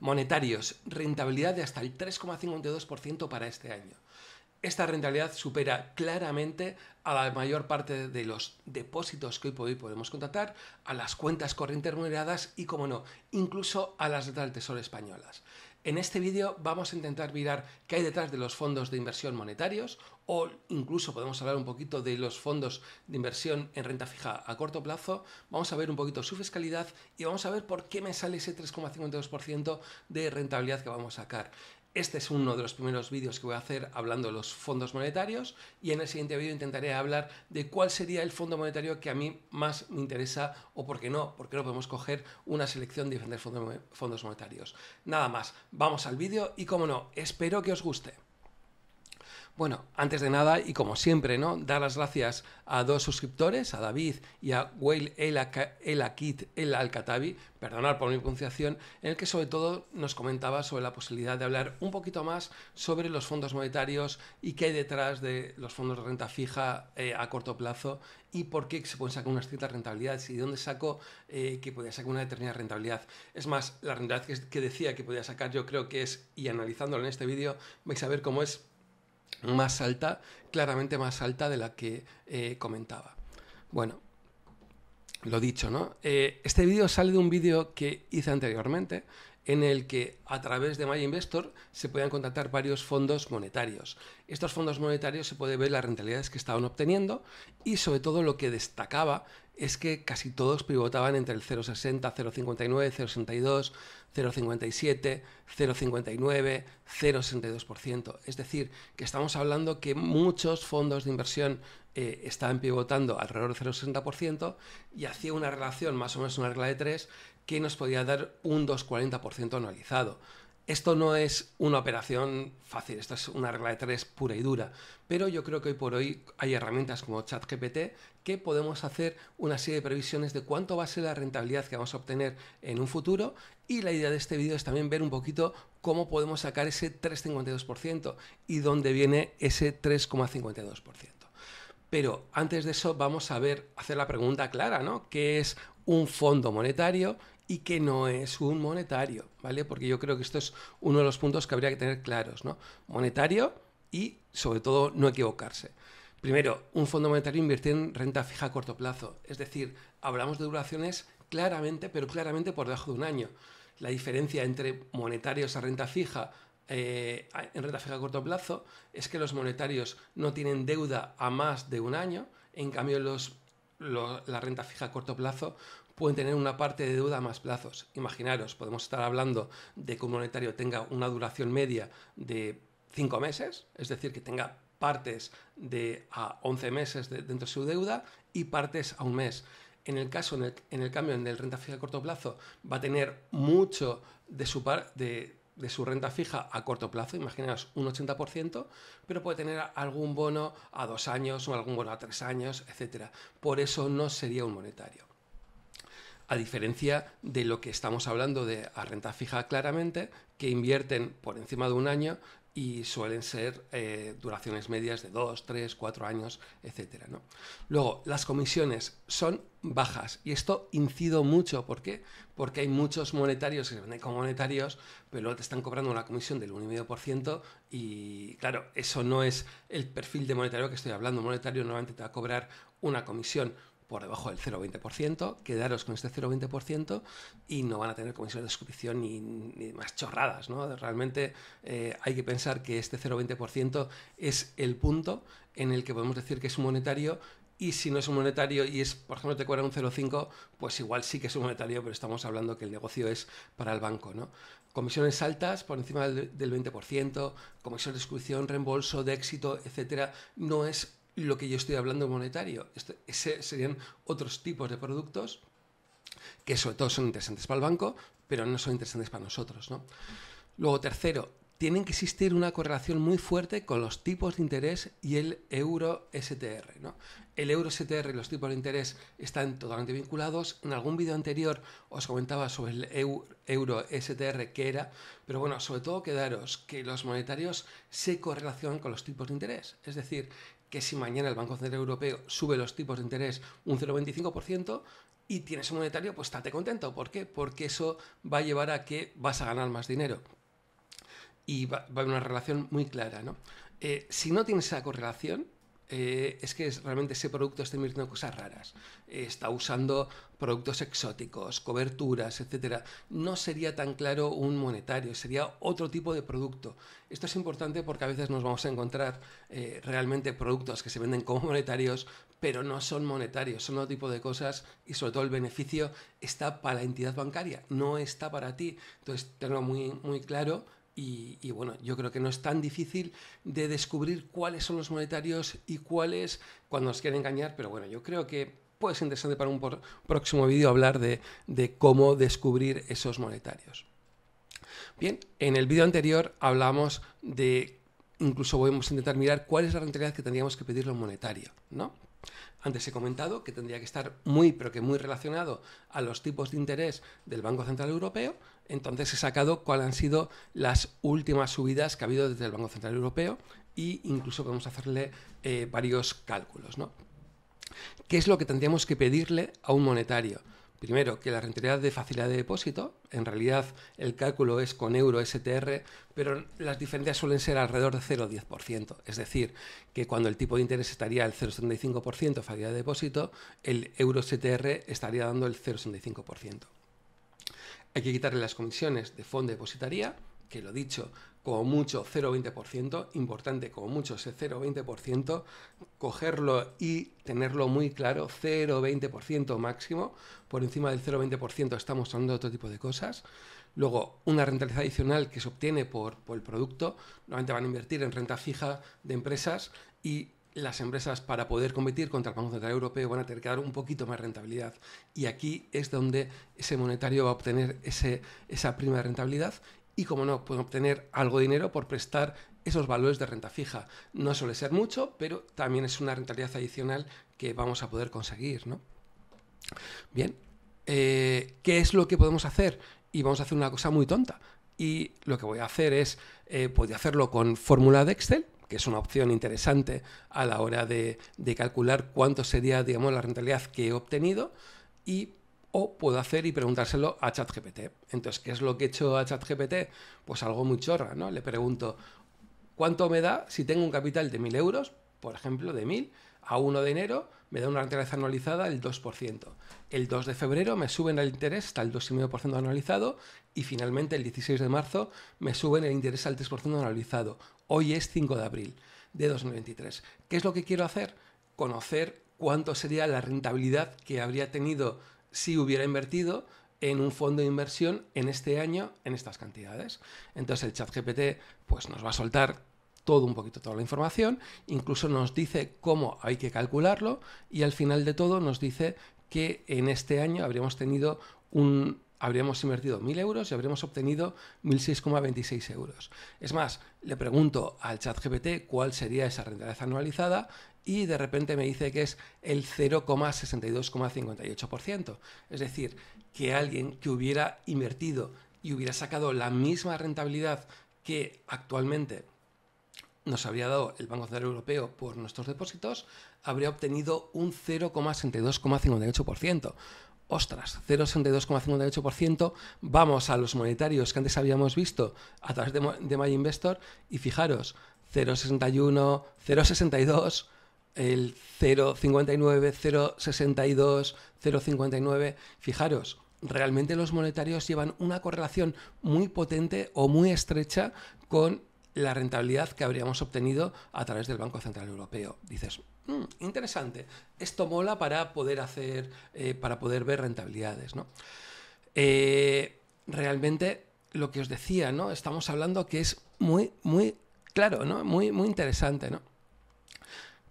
monetarios, rentabilidad de hasta el 3,52% para este año. Esta rentabilidad supera claramente a la mayor parte de los depósitos que hoy podemos contratar, a las cuentas corrientes remuneradas y, como no, incluso a las del Tesoro españolas. En este vídeo vamos a intentar mirar qué hay detrás de los fondos de inversión monetarios o incluso podemos hablar un poquito de los fondos de inversión en renta fija a corto plazo. Vamos a ver un poquito su fiscalidad y vamos a ver por qué me sale ese 3,52% de rentabilidad que vamos a sacar. Este es uno de los primeros vídeos que voy a hacer hablando de los fondos monetarios y en el siguiente vídeo intentaré hablar de cuál sería el fondo monetario que a mí más me interesa o por qué no, porque no podemos coger una selección de diferentes fondos monetarios. Nada más, vamos al vídeo y como no, espero que os guste. Bueno, antes de nada, y como siempre, ¿no? Dar las gracias a dos suscriptores, a David y a Whale El Akit El Alcatabi, perdonar por mi pronunciación, en el que sobre todo nos comentaba sobre la posibilidad de hablar un poquito más sobre los fondos monetarios y qué hay detrás de los fondos de renta fija eh, a corto plazo y por qué se pueden sacar unas ciertas rentabilidades y dónde saco eh, que podía sacar una determinada rentabilidad. Es más, la rentabilidad que decía que podía sacar yo creo que es, y analizándolo en este vídeo, vais a ver cómo es más alta, claramente más alta de la que eh, comentaba. Bueno, lo dicho, ¿no? Eh, este vídeo sale de un vídeo que hice anteriormente en el que a través de My Investor se pueden contactar varios fondos monetarios. Estos fondos monetarios se puede ver las rentabilidades que estaban obteniendo y sobre todo lo que destacaba es que casi todos pivotaban entre el 0,60, 0,59, 0,62, 0,57, 0,59, 0,62%. Es decir, que estamos hablando que muchos fondos de inversión eh, estaban pivotando alrededor del 0,60% y hacía una relación, más o menos una regla de 3, que nos podía dar un 2,40% anualizado. Esto no es una operación fácil, esto es una regla de tres pura y dura, pero yo creo que hoy por hoy hay herramientas como ChatGPT que podemos hacer una serie de previsiones de cuánto va a ser la rentabilidad que vamos a obtener en un futuro y la idea de este vídeo es también ver un poquito cómo podemos sacar ese 3,52% y dónde viene ese 3,52%. Pero antes de eso vamos a ver, hacer la pregunta clara, ¿no? ¿Qué es un fondo monetario y que no es un monetario, ¿vale? Porque yo creo que esto es uno de los puntos que habría que tener claros, ¿no? Monetario y sobre todo no equivocarse. Primero, un fondo monetario invierte en renta fija a corto plazo, es decir, hablamos de duraciones claramente, pero claramente por debajo de un año. La diferencia entre monetarios a renta fija eh, en renta fija a corto plazo es que los monetarios no tienen deuda a más de un año, en cambio la renta fija a corto plazo pueden tener una parte de deuda a más plazos. Imaginaros, podemos estar hablando de que un monetario tenga una duración media de 5 meses, es decir, que tenga partes de a 11 meses dentro de su deuda y partes a un mes. En el caso, en el, cambio, en el renta fija a corto plazo, va a tener mucho de su, de, su renta fija a corto plazo, imaginaros un 80%, pero puede tener algún bono a dos años o algún bono a tres años, etc. Por eso no sería un monetario a diferencia de lo que estamos hablando de a renta fija claramente, que invierten por encima de un año y suelen ser eh, duraciones medias de dos, tres, cuatro años, etc. ¿no? Luego, las comisiones son bajas y esto incido mucho. ¿Por qué? Porque hay muchos monetarios que se venden como monetarios, pero luego te están cobrando una comisión del 1,5% y claro, eso no es el perfil de monetario que estoy hablando. monetario normalmente te va a cobrar una comisión por debajo del 0,20%, quedaros con este 0,20% y no van a tener comisiones de suscripción ni, más chorradas. Realmente eh, hay que pensar que este 0,20% es el punto en el que podemos decir que es un monetario y si no es un monetario y es, por ejemplo, te cobran un 0,5, pues igual sí que es un monetario, pero estamos hablando que el negocio es para el banco, ¿no? Comisiones altas por encima del 20%, comisiones de suscripción, reembolso de éxito, etcétera, no es lo que yo estoy hablando monetario. Este, ese serían otros tipos de productos que sobre todo son interesantes para el banco, pero no son interesantes para nosotros. ¿no? Luego, tercero, tienen que existir una correlación muy fuerte con los tipos de interés y el euro STR. ¿no? el euro CTR y los tipos de interés están totalmente vinculados. En algún vídeo anterior os comentaba sobre el euro, STR que era, pero bueno, sobre todo quedaros que los monetarios se correlacionan con los tipos de interés. Es decir, que si mañana el Banco Central Europeo sube los tipos de interés un 0,25%, y tienes un monetario, pues estate contento. ¿Por qué? Porque eso va a llevar a que vas a ganar más dinero. Y va, a haber una relación muy clara, ¿no? Eh, si no tienes esa correlación, eh, es que realmente ese producto está invirtiendo cosas raras, está usando productos exóticos, coberturas, etc. No sería tan claro un monetario, sería otro tipo de producto. Esto es importante porque a veces nos vamos a encontrar eh, realmente productos que se venden como monetarios, pero no son monetarios, son otro tipo de cosas y sobre todo el beneficio está para la entidad bancaria, no está para ti. Entonces, tenlo muy, muy claro y, bueno, yo creo que no es tan difícil de descubrir cuáles son los monetarios y cuáles cuando nos quieren engañar, pero bueno, yo creo que puede ser interesante para un próximo vídeo hablar de, cómo descubrir esos monetarios. Bien, en el vídeo anterior hablamos de, incluso podemos intentar mirar cuál es la rentabilidad que tendríamos que pedir en monetario, ¿no? Antes he comentado que tendría que estar muy, pero que muy relacionado a los tipos de interés del Banco Central Europeo, entonces he sacado cuáles han sido las últimas subidas que ha habido desde el Banco Central Europeo e incluso podemos hacerle eh, varios cálculos. ¿no? ¿Qué es lo que tendríamos que pedirle a un monetario? Primero, que la rentabilidad de facilidad de depósito, en realidad el cálculo es con euro STR, pero las diferencias suelen ser alrededor de 0,10%. Es decir, que cuando el tipo de interés estaría al 0,75% facilidad de depósito, el euro STR estaría dando el 0,75%. Hay que quitarle las comisiones de fondo de depositaría, que lo dicho, como mucho 0,20%, importante como mucho ese 0,20%, cogerlo y tenerlo muy claro, 0,20% máximo, por encima del 0,20% estamos hablando de otro tipo de cosas. Luego, una rentabilidad adicional que se obtiene por el producto, normalmente van a invertir en renta fija de empresas y las empresas para poder competir contra el Banco Central Europeo van a tener que dar un poquito más rentabilidad. Y aquí es donde ese monetario va a obtener ese, esa prima de rentabilidad y, como no, puede obtener algo de dinero por prestar esos valores de renta fija. No suele ser mucho, pero también es una rentabilidad adicional que vamos a poder conseguir. Bien, eh, ¿qué es lo que podemos hacer? Y vamos a hacer una cosa muy tonta. Y lo que voy a hacer es, voy eh, hacerlo con fórmula de Excel, que es una opción interesante a la hora de, calcular cuánto sería digamos, la rentabilidad que he obtenido y o puedo hacer y preguntárselo a ChatGPT. Entonces, ¿qué es lo que he hecho a ChatGPT? Pues algo muy chorra, ¿no? Le pregunto, ¿cuánto me da si tengo un capital de 1.000 euros, por ejemplo, de 1.000? A 1 de enero me da una rentabilidad anualizada del 2%. El 2 de febrero me suben el interés hasta el 2,5% anualizado y finalmente el 16 de marzo me suben el interés al 3% anualizado. Hoy es 5 de abril de 2023. ¿Qué es lo que quiero hacer? Conocer cuánto sería la rentabilidad que habría tenido si hubiera invertido en un fondo de inversión en este año en estas cantidades. Entonces el chat GPT pues, nos va a soltar todo un poquito toda la información, incluso nos dice cómo hay que calcularlo y al final de todo nos dice que en este año habríamos tenido un habríamos invertido 1.000 euros y habríamos obtenido 1.626 euros. Es más, le pregunto al chat GPT cuál sería esa rentabilidad anualizada y de repente me dice que es el 0,62,58%. Es decir, que alguien que hubiera invertido y hubiera sacado la misma rentabilidad que actualmente nos habría dado el Banco Central Europeo por nuestros depósitos, habría obtenido un 0,62,58%. Ostras, 0,62,58%. Vamos a los monetarios que antes habíamos visto a través de, de My Investor y fijaros, 0,61, 0,62 el 0,59, 0,62, 0,59. Fijaros, realmente los monetarios llevan una correlación muy potente o muy estrecha con la rentabilidad que habríamos obtenido a través del Banco Central Europeo. Dices, hmm, interesante, esto mola para poder hacer, eh, para poder ver rentabilidades, ¿no? Eh, realmente lo que os decía, ¿no? Estamos hablando que es muy, muy claro, ¿no? Muy, muy interesante, ¿no?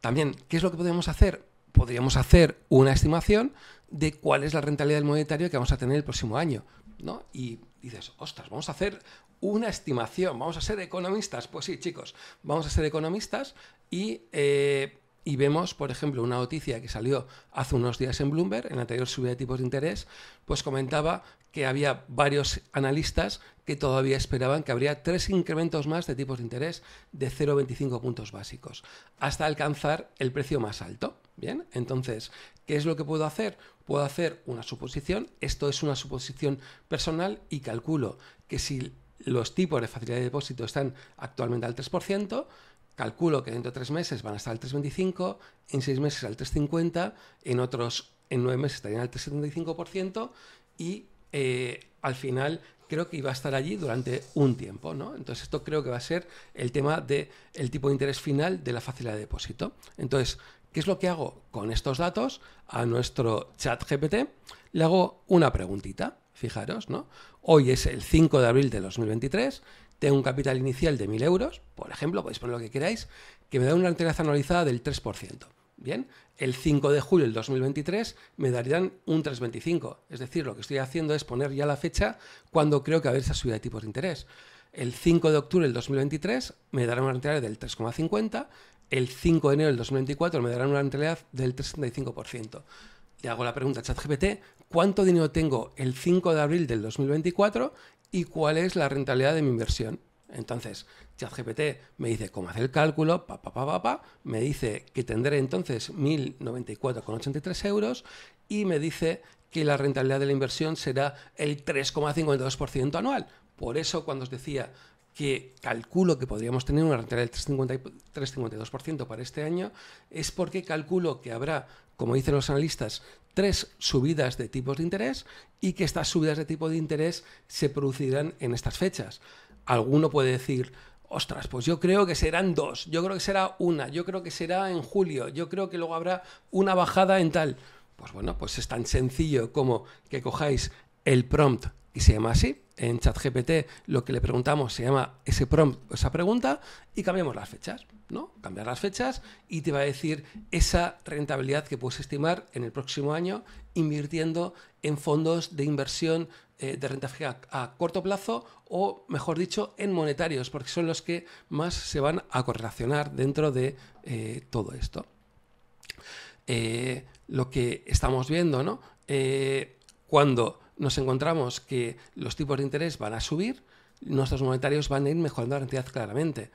También, ¿qué es lo que podemos hacer? Podríamos hacer una estimación de cuál es la rentabilidad del monetario que vamos a tener el próximo año. ¿no? Y dices, ostras, vamos a hacer una estimación, vamos a ser economistas. Pues sí, chicos, vamos a ser economistas y eh, vemos, por ejemplo, una noticia que salió hace unos días en Bloomberg, en la anterior subida de tipos de interés, pues comentaba que había varios analistas que todavía esperaban que habría tres incrementos más de tipos de interés de 0,25 puntos básicos, hasta alcanzar el precio más alto. Bien, entonces, ¿qué es lo que puedo hacer? Puedo hacer una suposición, esto es una suposición personal y calculo que si los tipos de facilidad de depósito están actualmente al 3%, calculo que dentro de tres meses van a estar al 3,25, en seis meses al 3,50, en otros, en nueve meses estarían al 3,75% y eh, al final creo que iba a estar allí durante un tiempo, ¿no? Entonces esto creo que va a ser el tema del el tipo de interés final de la facilidad de depósito. Entonces, ¿qué es lo que hago con estos datos? A nuestro chat GPT le hago una preguntita, fijaros, ¿no? Hoy es el 5 de abril de 2023, tengo un capital inicial de 1.000 euros, por ejemplo, podéis poner lo que queráis, que me da una rentabilidad anualizada del 3%. Bien, el 5 de julio del 2023 me darían un 3,25. Es decir, lo que estoy haciendo es poner ya la fecha cuando creo que a haber esa subida de tipos de interés. El 5 de octubre del 2023 me darán una rentabilidad del 3,50. El 5 de enero del 2024 me darán una rentabilidad del 3,75% le hago la pregunta a ChatGPT, ¿cuánto dinero tengo el 5 de abril del 2024 y cuál es la rentabilidad de mi inversión? Entonces, ChatGPT me dice cómo hacer el cálculo, pa, me dice que tendré entonces 1.094,83 euros y me dice que la rentabilidad de la inversión será el 3,52% anual. Por eso cuando os decía que calculo que podríamos tener una rentabilidad del 3,52% para este año, es porque calculo que habrá como dicen los analistas, tres subidas de tipos de interés y que estas subidas de tipo de interés se producirán en estas fechas. Alguno puede decir, ostras, pues yo creo que serán dos, yo creo que será una, yo creo que será en julio, yo creo que luego habrá una bajada en tal. Pues bueno, pues es tan sencillo como que cojáis el prompt se llama así. En ChatGPT lo que le preguntamos se llama ese prompt, esa pregunta, y cambiamos las fechas, ¿no? Cambiar las fechas y te va a decir esa rentabilidad que puedes estimar en el próximo año invirtiendo en fondos de inversión eh, de renta fija a corto plazo o, mejor dicho, en monetarios, porque son los que más se van a correlacionar dentro de eh, todo esto. Eh, lo que estamos viendo, ¿no? cuando nos encontramos que los tipos de interés van a subir, nuestros monetarios van a ir mejorando la rentabilidad claramente.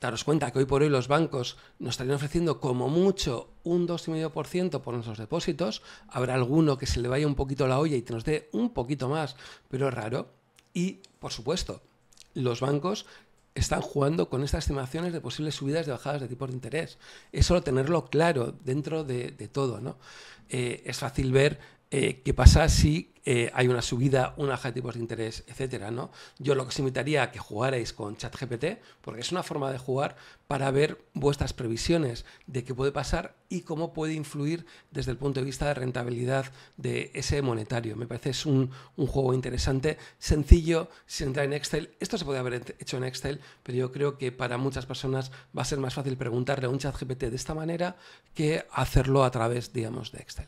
Daros cuenta que hoy por hoy los bancos nos estarían ofreciendo como mucho un 2,5% por nuestros depósitos. Habrá alguno que se le vaya un poquito la olla y te nos dé un poquito más, pero es raro. Y, por supuesto, los bancos están jugando con estas estimaciones de posibles subidas y bajadas de tipos de interés. Es solo tenerlo claro dentro de, todo. ¿no? Eh, es fácil ver eh, qué pasa si eh, hay una subida, un baja de tipos de interés, etcétera, ¿no? Yo lo que os invitaría a que jugarais con ChatGPT, porque es una forma de jugar para ver vuestras previsiones de qué puede pasar y cómo puede influir desde el punto de vista de rentabilidad de ese monetario. Me parece es un, juego interesante, sencillo, sin entrar en Excel. Esto se puede haber hecho en Excel, pero yo creo que para muchas personas va a ser más fácil preguntarle a un ChatGPT de esta manera que hacerlo a través, digamos, de Excel.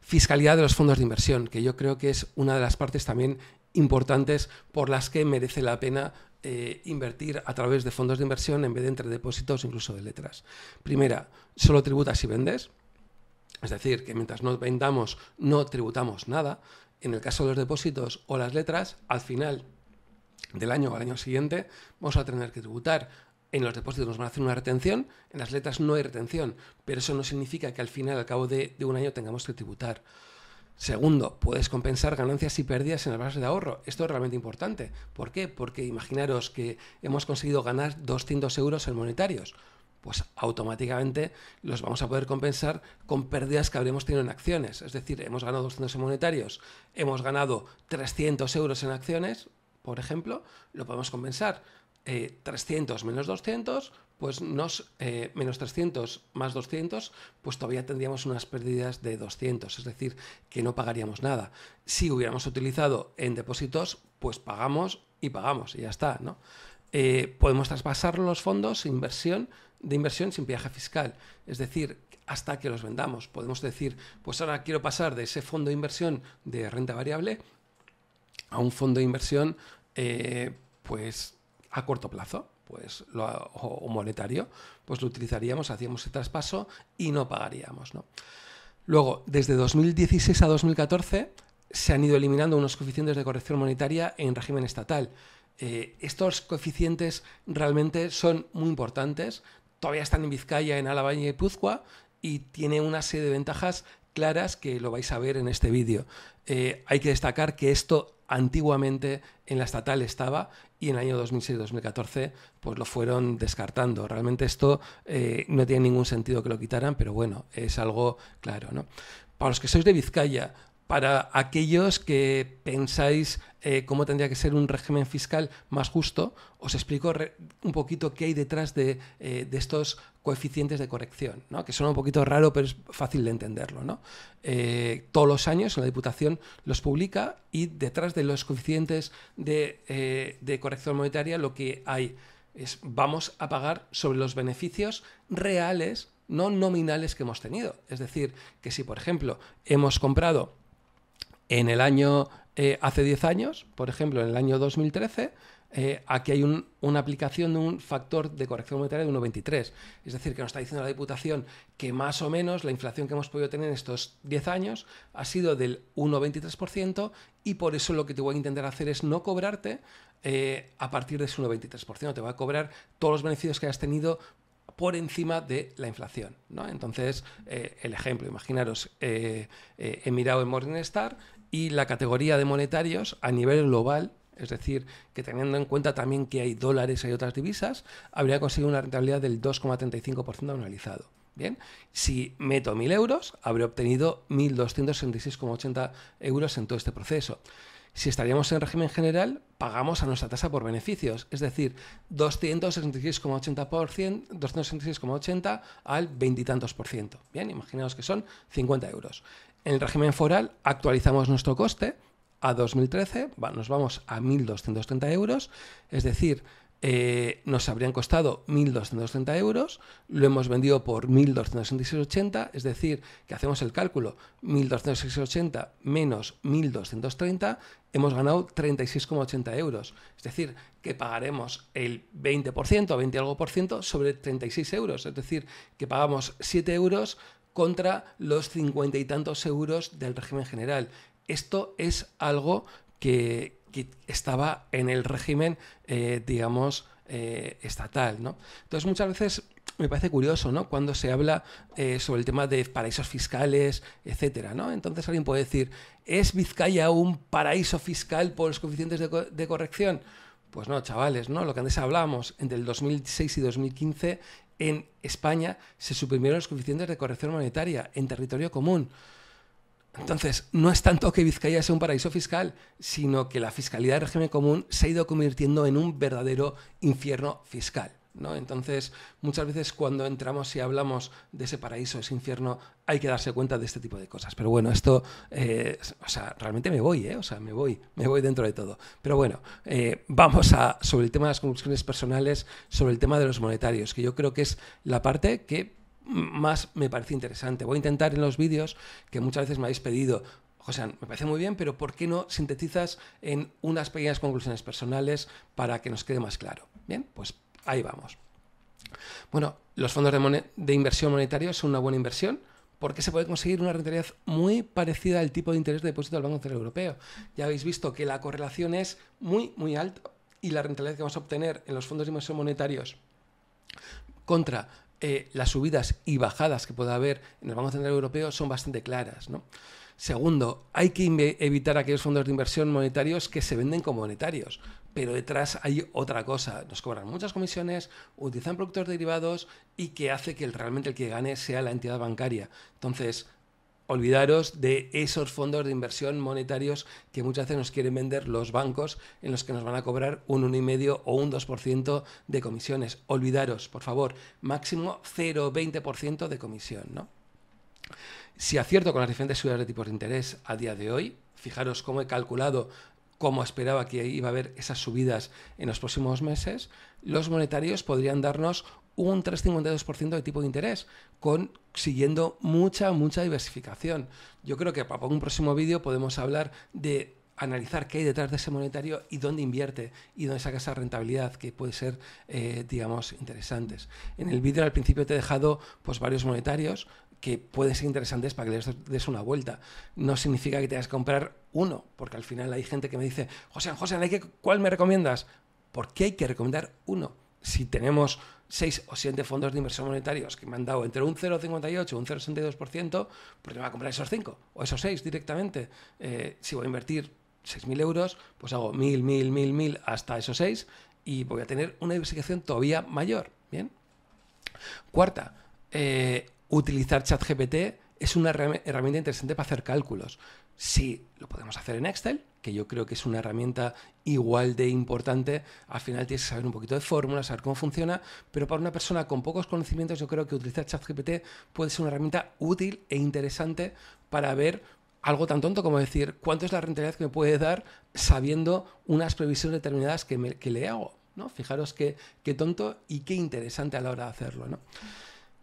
Fiscalidad de los fondos de inversión, que yo creo que es una de las partes también importantes por las que merece la pena eh, invertir a través de fondos de inversión en vez de entre depósitos, incluso de letras. Primera, solo tributas si vendes. Es decir, que mientras no vendamos, no tributamos nada. En el caso de los depósitos o las letras, al final del año o al año siguiente, vamos a tener que tributar en los depósitos nos van a hacer una retención, en las letras no hay retención, pero eso no significa que al final, al cabo de, un año, tengamos que tributar. Segundo, puedes compensar ganancias y pérdidas en las bases de ahorro. Esto es realmente importante. ¿Por qué? Porque imaginaros que hemos conseguido ganar 200 euros en monetarios. Pues automáticamente los vamos a poder compensar con pérdidas que habremos tenido en acciones. Es decir, hemos ganado 200 en monetarios, hemos ganado 300 euros en acciones, por ejemplo, lo podemos compensar 300 eh, menos 200, pues nos, eh, menos 300 más 200, pues todavía tendríamos unas pérdidas de 200, es decir, que no pagaríamos nada. Si hubiéramos utilizado en depósitos, pues pagamos y pagamos y ya está, ¿no? Eh, podemos traspasar los fondos inversión, de inversión sin viaje fiscal, es decir, hasta que los vendamos. Podemos decir, pues ahora quiero pasar de ese fondo de inversión de renta variable a un fondo de inversión, pues a corto plazo, pues lo, o monetario, pues lo utilizaríamos, hacíamos el traspaso y no pagaríamos. Luego, desde 2016 a 2014 se han ido eliminando unos coeficientes de corrección monetaria en régimen estatal. Eh, estos coeficientes realmente son muy importantes. Todavía están en Vizcaya, en Alabaña y Puzcoa y tiene una serie de ventajas claras que lo vais a ver en este vídeo. Eh, hay que destacar que esto antiguamente en la estatal estaba y en el año 2006-2014 pues lo fueron descartando. Realmente esto eh, no tiene ningún sentido que lo quitaran, pero bueno, es algo claro. ¿no? Para los que sois de Vizcaya, para aquellos que pensáis eh, cómo tendría que ser un régimen fiscal más justo, os explico un poquito qué hay detrás de, eh, estos coeficientes de corrección, que son un poquito raro, pero es fácil de entenderlo. Eh, todos los años la Diputación los publica y detrás de los coeficientes de, de corrección monetaria lo que hay es vamos a pagar sobre los beneficios reales, no nominales que hemos tenido. Es decir, que si por ejemplo hemos comprado en el año, eh, hace 10 años, por ejemplo, en el año 2013, eh, aquí hay una aplicación de un factor de corrección monetaria de 1,23. Es decir, que nos está diciendo la Diputación que más o menos la inflación que hemos podido tener en estos 10 años ha sido del 1,23% y por eso lo que te voy a intentar hacer es no cobrarte eh, a partir de ese 1,23%. Te va a cobrar todos los beneficios que hayas tenido por encima de la inflación. Entonces, el ejemplo, imaginaros, he mirado en Morningstar y la categoría de monetarios a nivel global, es decir, que teniendo en cuenta también que hay dólares y otras divisas, habría conseguido una rentabilidad del 2,35% anualizado. Bien, si meto 1.000 euros, habré obtenido 1.266,80 euros en todo este proceso. Si estaríamos en régimen general, pagamos a nuestra tasa por beneficios, es decir, 266,80% 266,80 al veintitantos por ciento. Bien, imaginaos que son 50 euros. En el régimen foral actualizamos nuestro coste a 2013, nos vamos a 1.230 euros, es decir, eh, nos habrían costado 1.230 euros, lo hemos vendido por 1.266,80, es decir, que hacemos el cálculo, 12680 menos 1.230, hemos ganado 36,80 euros, es decir, que pagaremos el 20% o 20 algo por ciento sobre 36 euros, es decir, que pagamos 7 euros contra los 50 y tantos euros del régimen general. Esto es algo que, que estaba en el régimen, eh, digamos, eh, estatal. Entonces, muchas veces me parece curioso, Cuando se habla eh, sobre el tema de paraísos fiscales, etcétera, Entonces alguien puede decir, ¿es Vizcaya un paraíso fiscal por los coeficientes de, corrección? Pues no, chavales, ¿no? Lo que antes hablábamos, entre el 2006 y 2015, en España se suprimieron los coeficientes de corrección monetaria en territorio común. Entonces, no es tanto que Vizcaya sea un paraíso fiscal, sino que la fiscalidad de régimen común se ha ido convirtiendo en un verdadero infierno fiscal. ¿no? Entonces, muchas veces cuando entramos y hablamos de ese paraíso, ese infierno, hay que darse cuenta de este tipo de cosas. Pero bueno, esto, eh, o sea, realmente me voy, ¿eh? O sea, me voy, me voy dentro de todo. Pero bueno, eh, vamos a sobre el tema de las conclusiones personales, sobre el tema de los monetarios, que yo creo que es la parte que más me parece interesante. Voy a intentar en los vídeos que muchas veces me habéis pedido, José, me parece muy bien, pero ¿por qué no sintetizas en unas pequeñas conclusiones personales para que nos quede más claro? Bien, pues ahí vamos. Bueno, los fondos de, inversión monetaria son una buena inversión porque se puede conseguir una rentabilidad muy parecida al tipo de interés de depósito del Banco Central Europeo. Ya habéis visto que la correlación es muy, muy alta y la rentabilidad que vamos a obtener en los fondos de inversión monetarios contra eh, las subidas y bajadas que pueda haber en el Banco Central Europeo son bastante claras. Segundo, hay que evitar aquellos fondos de inversión monetarios que se venden como monetarios, pero detrás hay otra cosa. Nos cobran muchas comisiones, utilizan productos derivados y que hace que realmente el que gane sea la entidad bancaria. Entonces, olvidaros de esos fondos de inversión monetarios que muchas veces nos quieren vender los bancos en los que nos van a cobrar un 1,5 o un 2% de comisiones. Olvidaros, por favor, máximo 0,20% de comisión, ¿no? Si acierto con las diferentes subidas de tipos de interés a día de hoy, fijaros cómo he calculado como esperaba que iba a haber esas subidas en los próximos meses, los monetarios podrían darnos un 3,52% de tipo de interés, con, siguiendo mucha, mucha diversificación. Yo creo que para un próximo vídeo podemos hablar de analizar qué hay detrás de ese monetario y dónde invierte y dónde saca esa rentabilidad que puede ser, eh, digamos, interesantes. En el vídeo al principio te he dejado pues, varios monetarios, que pueden ser interesantes para que les des una vuelta. No significa que tengas que comprar uno, porque al final hay gente que me dice, José, José, ¿cuál me recomiendas? ¿Por qué hay que recomendar uno? Si tenemos seis o siete fondos de inversión monetarios que me han dado entre un 0,58 y un 0,62%, pues me voy a comprar esos cinco o esos seis directamente. Eh, si voy a invertir 6.000 euros, pues hago 1.000, 1.000, 1.000, hasta esos seis y voy a tener una diversificación todavía mayor. Bien. Cuarta, eh, utilizar ChatGPT es una herramienta interesante para hacer cálculos. Sí, lo podemos hacer en Excel, que yo creo que es una herramienta igual de importante. Al final tienes que saber un poquito de fórmulas, saber cómo funciona, pero para una persona con pocos conocimientos yo creo que utilizar ChatGPT puede ser una herramienta útil e interesante para ver algo tan tonto como decir cuánto es la rentabilidad que me puede dar sabiendo unas previsiones determinadas que, le hago. ¿no? Fijaros qué, tonto y qué interesante a la hora de hacerlo. ¿no?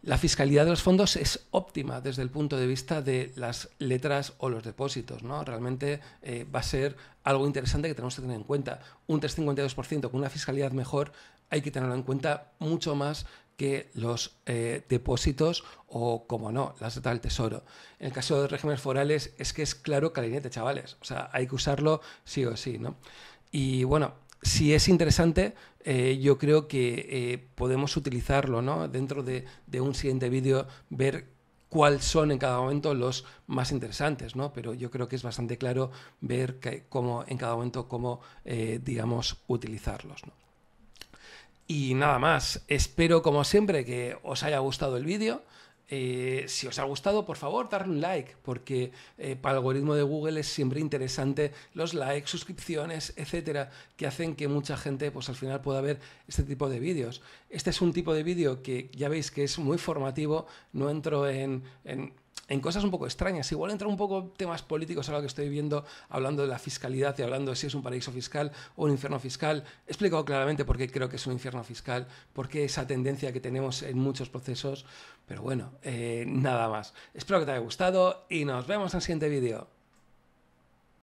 La fiscalidad de los fondos es óptima desde el punto de vista de las letras o los depósitos. ¿no? Realmente eh, va a ser algo interesante que tenemos que tener en cuenta. Un 3,52% con una fiscalidad mejor hay que tenerlo en cuenta mucho más que los eh, depósitos o, como no, las letras del tesoro. En el caso de regímenes forales es que es claro calinete, chavales. O sea, hay que usarlo sí o sí. ¿no? Y bueno, si es interesante, eh, yo creo que eh, podemos utilizarlo ¿no? dentro de, un siguiente vídeo, ver cuáles son en cada momento los más interesantes, ¿no? Pero yo creo que es bastante claro ver cómo en cada momento, cómo, eh, digamos, utilizarlos, Y nada más, espero como siempre que os haya gustado el vídeo. Eh, si os ha gustado, por favor, darle un like, porque eh, para el algoritmo de Google es siempre interesante los likes, suscripciones, etcétera, que hacen que mucha gente, pues al final pueda ver este tipo de vídeos. Este es un tipo de vídeo que ya veis que es muy formativo, no entro en en cosas un poco extrañas. Igual entra un poco temas políticos a lo que estoy viendo, hablando de la fiscalidad y hablando de si es un paraíso fiscal o un infierno fiscal. He explicado claramente por qué creo que es un infierno fiscal, por qué esa tendencia que tenemos en muchos procesos. Pero bueno, eh, nada más. Espero que te haya gustado y nos vemos en el siguiente vídeo.